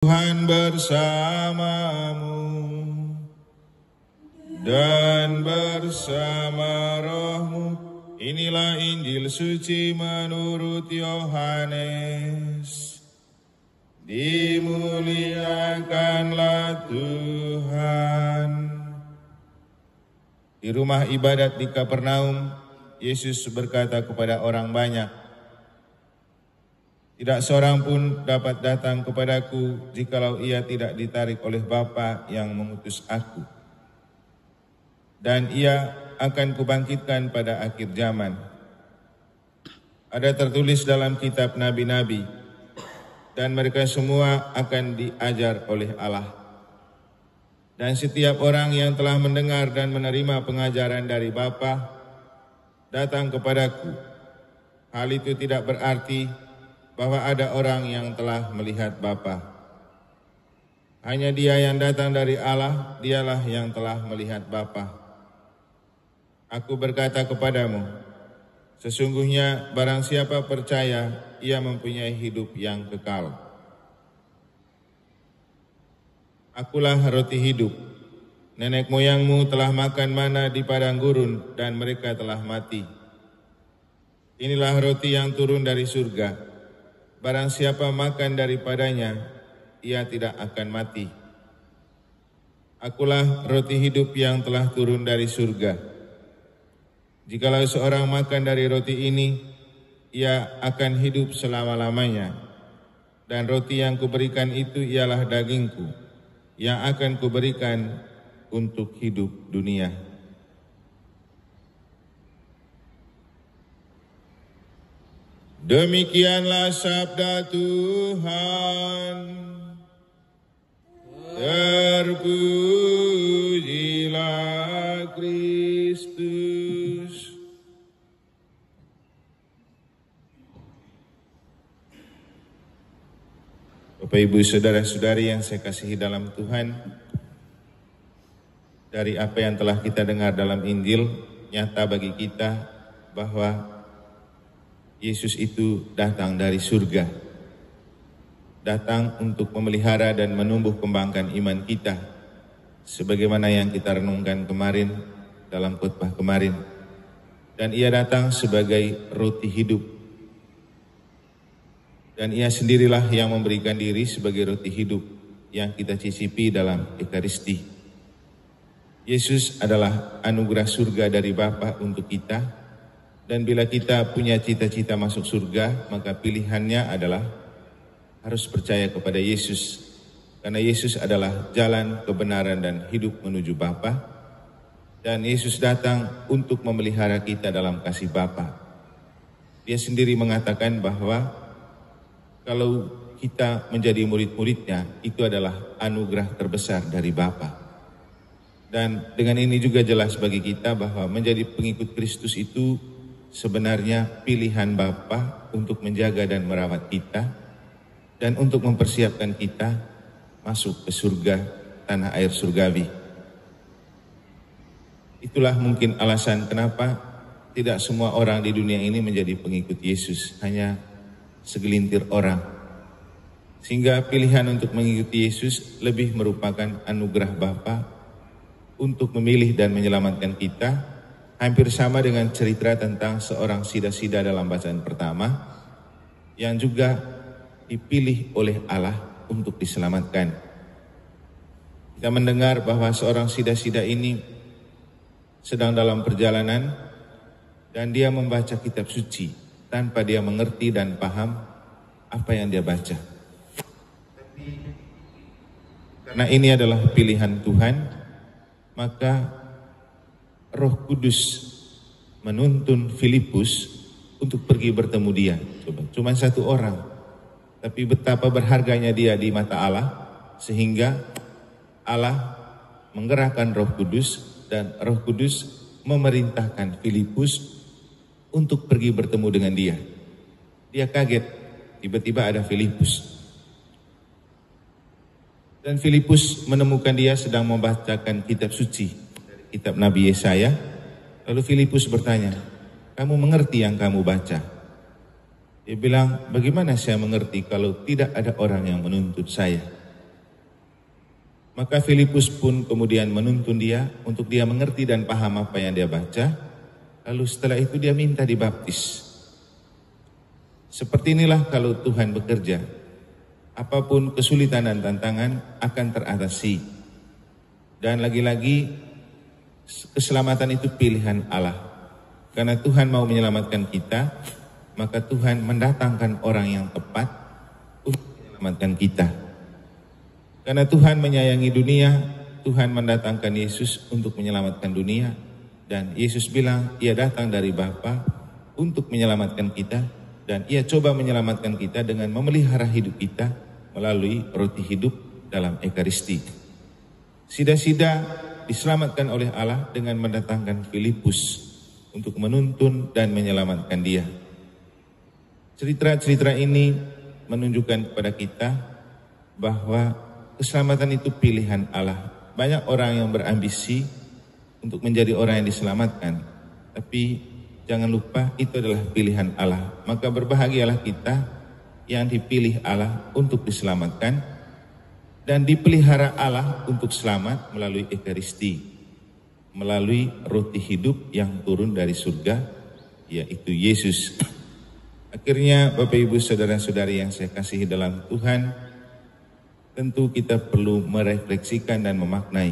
Tuhan bersamamu dan bersama rohmu. Inilah Injil suci menurut Yohanes. Dimuliakanlah Tuhan. Di rumah ibadat di Kapernaum, Yesus berkata kepada orang banyak, tidak seorang pun dapat datang kepadaku jikalau ia tidak ditarik oleh Bapa yang mengutus aku. Dan ia akan kubangkitkan pada akhir zaman. Ada tertulis dalam kitab nabi-nabi dan mereka semua akan diajar oleh Allah. Dan setiap orang yang telah mendengar dan menerima pengajaran dari Bapa datang kepadaku. Hal itu tidak berarti bahwa ada orang yang telah melihat Bapa. Hanya dia yang datang dari Allah, dialah yang telah melihat Bapa. Aku berkata kepadamu, sesungguhnya barang siapa percaya, ia mempunyai hidup yang kekal. Akulah roti hidup. Nenek moyangmu telah makan mana di padang gurun dan mereka telah mati. Inilah roti yang turun dari surga Barang siapa makan daripadanya, ia tidak akan mati. Akulah roti hidup yang telah turun dari surga. Jikalau seorang makan dari roti ini, ia akan hidup selama-lamanya. Dan roti yang kuberikan itu ialah dagingku, yang akan kuberikan untuk hidup dunia. Demikianlah sabda Tuhan. Terpujilah Kristus. Bapak Ibu Saudara-saudari yang saya kasihi dalam Tuhan, dari apa yang telah kita dengar dalam Injil, nyata bagi kita bahwa Yesus itu datang dari surga. Datang untuk memelihara dan menumbuh kembangkan iman kita. Sebagaimana yang kita renungkan kemarin dalam khotbah kemarin. Dan ia datang sebagai roti hidup. Dan ia sendirilah yang memberikan diri sebagai roti hidup yang kita cicipi dalam Ekaristi. Yesus adalah anugerah surga dari Bapa untuk kita dan bila kita punya cita-cita masuk surga, maka pilihannya adalah harus percaya kepada Yesus. Karena Yesus adalah jalan, kebenaran, dan hidup menuju Bapa. Dan Yesus datang untuk memelihara kita dalam kasih Bapa. Dia sendiri mengatakan bahwa kalau kita menjadi murid-muridnya, itu adalah anugerah terbesar dari Bapa. Dan dengan ini juga jelas bagi kita bahwa menjadi pengikut Kristus itu sebenarnya pilihan Bapa untuk menjaga dan merawat kita dan untuk mempersiapkan kita masuk ke surga tanah air surgawi. Itulah mungkin alasan kenapa tidak semua orang di dunia ini menjadi pengikut Yesus, hanya segelintir orang. Sehingga pilihan untuk mengikuti Yesus lebih merupakan anugerah Bapa untuk memilih dan menyelamatkan kita hampir sama dengan cerita tentang seorang sida-sida dalam bacaan pertama yang juga dipilih oleh Allah untuk diselamatkan. Kita mendengar bahwa seorang sida-sida ini sedang dalam perjalanan dan dia membaca kitab suci tanpa dia mengerti dan paham apa yang dia baca. Karena ini adalah pilihan Tuhan, maka Roh Kudus menuntun Filipus untuk pergi bertemu dia. Coba, cuman satu orang. Tapi betapa berharganya dia di mata Allah sehingga Allah menggerakkan Roh Kudus dan Roh Kudus memerintahkan Filipus untuk pergi bertemu dengan dia. Dia kaget, tiba-tiba ada Filipus. Dan Filipus menemukan dia sedang membacakan kitab suci kitab Nabi Yesaya. Lalu Filipus bertanya, kamu mengerti yang kamu baca? Dia bilang, bagaimana saya mengerti kalau tidak ada orang yang menuntut saya? Maka Filipus pun kemudian menuntun dia untuk dia mengerti dan paham apa yang dia baca. Lalu setelah itu dia minta dibaptis. Seperti inilah kalau Tuhan bekerja, apapun kesulitan dan tantangan akan teratasi. Dan lagi-lagi keselamatan itu pilihan Allah. Karena Tuhan mau menyelamatkan kita, maka Tuhan mendatangkan orang yang tepat untuk menyelamatkan kita. Karena Tuhan menyayangi dunia, Tuhan mendatangkan Yesus untuk menyelamatkan dunia. Dan Yesus bilang, ia datang dari Bapa untuk menyelamatkan kita. Dan ia coba menyelamatkan kita dengan memelihara hidup kita melalui roti hidup dalam Ekaristi. Sida-sida diselamatkan oleh Allah dengan mendatangkan Filipus untuk menuntun dan menyelamatkan dia. Cerita-cerita ini menunjukkan kepada kita bahwa keselamatan itu pilihan Allah. Banyak orang yang berambisi untuk menjadi orang yang diselamatkan, tapi jangan lupa itu adalah pilihan Allah. Maka berbahagialah kita yang dipilih Allah untuk diselamatkan dan dipelihara Allah untuk selamat melalui Ekaristi, melalui roti hidup yang turun dari surga, yaitu Yesus. Akhirnya Bapak Ibu Saudara-saudari yang saya kasihi dalam Tuhan, tentu kita perlu merefleksikan dan memaknai.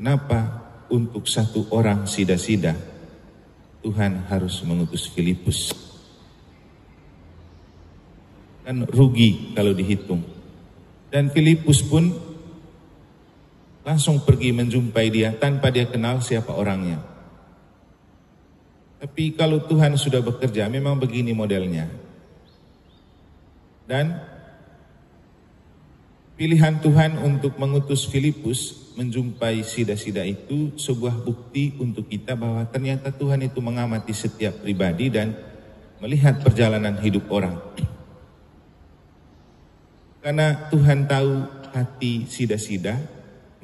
Kenapa untuk satu orang sida-sida Tuhan harus mengutus Filipus? Kan rugi kalau dihitung dan Filipus pun langsung pergi menjumpai dia tanpa dia kenal siapa orangnya. Tapi kalau Tuhan sudah bekerja, memang begini modelnya. Dan pilihan Tuhan untuk mengutus Filipus menjumpai sida-sida itu sebuah bukti untuk kita bahwa ternyata Tuhan itu mengamati setiap pribadi dan melihat perjalanan hidup orang. Karena Tuhan tahu hati sida-sida,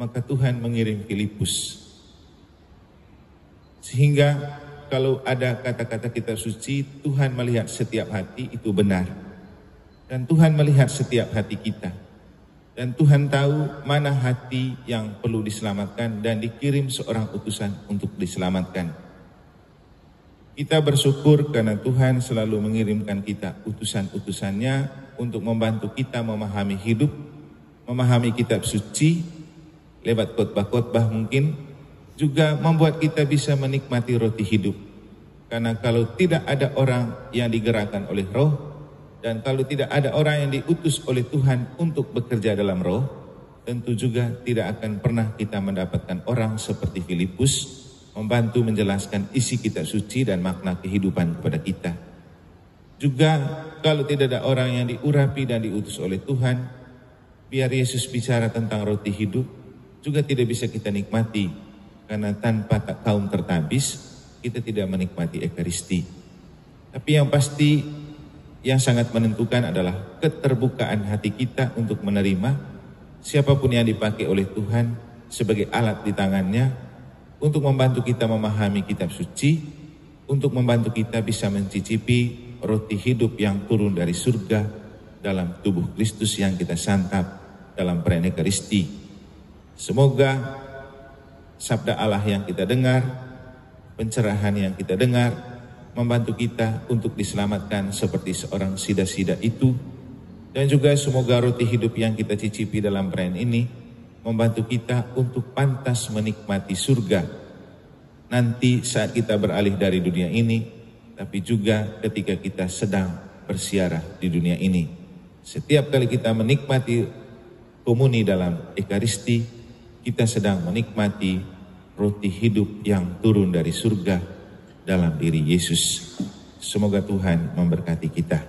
maka Tuhan mengirim Filipus. Sehingga kalau ada kata-kata kita suci, Tuhan melihat setiap hati itu benar. Dan Tuhan melihat setiap hati kita. Dan Tuhan tahu mana hati yang perlu diselamatkan dan dikirim seorang utusan untuk diselamatkan. Kita bersyukur karena Tuhan selalu mengirimkan kita utusan-utusannya untuk membantu kita memahami hidup, memahami kitab suci lewat khotbah-khotbah mungkin juga membuat kita bisa menikmati roti hidup. Karena kalau tidak ada orang yang digerakkan oleh roh dan kalau tidak ada orang yang diutus oleh Tuhan untuk bekerja dalam roh, tentu juga tidak akan pernah kita mendapatkan orang seperti Filipus membantu menjelaskan isi kitab suci dan makna kehidupan kepada kita. Juga kalau tidak ada orang yang diurapi dan diutus oleh Tuhan, biar Yesus bicara tentang roti hidup, juga tidak bisa kita nikmati. Karena tanpa tak kaum tertabis, kita tidak menikmati Ekaristi. Tapi yang pasti, yang sangat menentukan adalah keterbukaan hati kita untuk menerima siapapun yang dipakai oleh Tuhan sebagai alat di tangannya untuk membantu kita memahami kitab suci, untuk membantu kita bisa mencicipi roti hidup yang turun dari surga dalam tubuh Kristus yang kita santap dalam Ekaristi. Semoga sabda Allah yang kita dengar, pencerahan yang kita dengar, membantu kita untuk diselamatkan seperti seorang sida-sida itu. Dan juga semoga roti hidup yang kita cicipi dalam perayaan ini membantu kita untuk pantas menikmati surga. Nanti saat kita beralih dari dunia ini, tapi juga ketika kita sedang bersiarah di dunia ini. Setiap kali kita menikmati komuni dalam Ekaristi, kita sedang menikmati roti hidup yang turun dari surga dalam diri Yesus. Semoga Tuhan memberkati kita.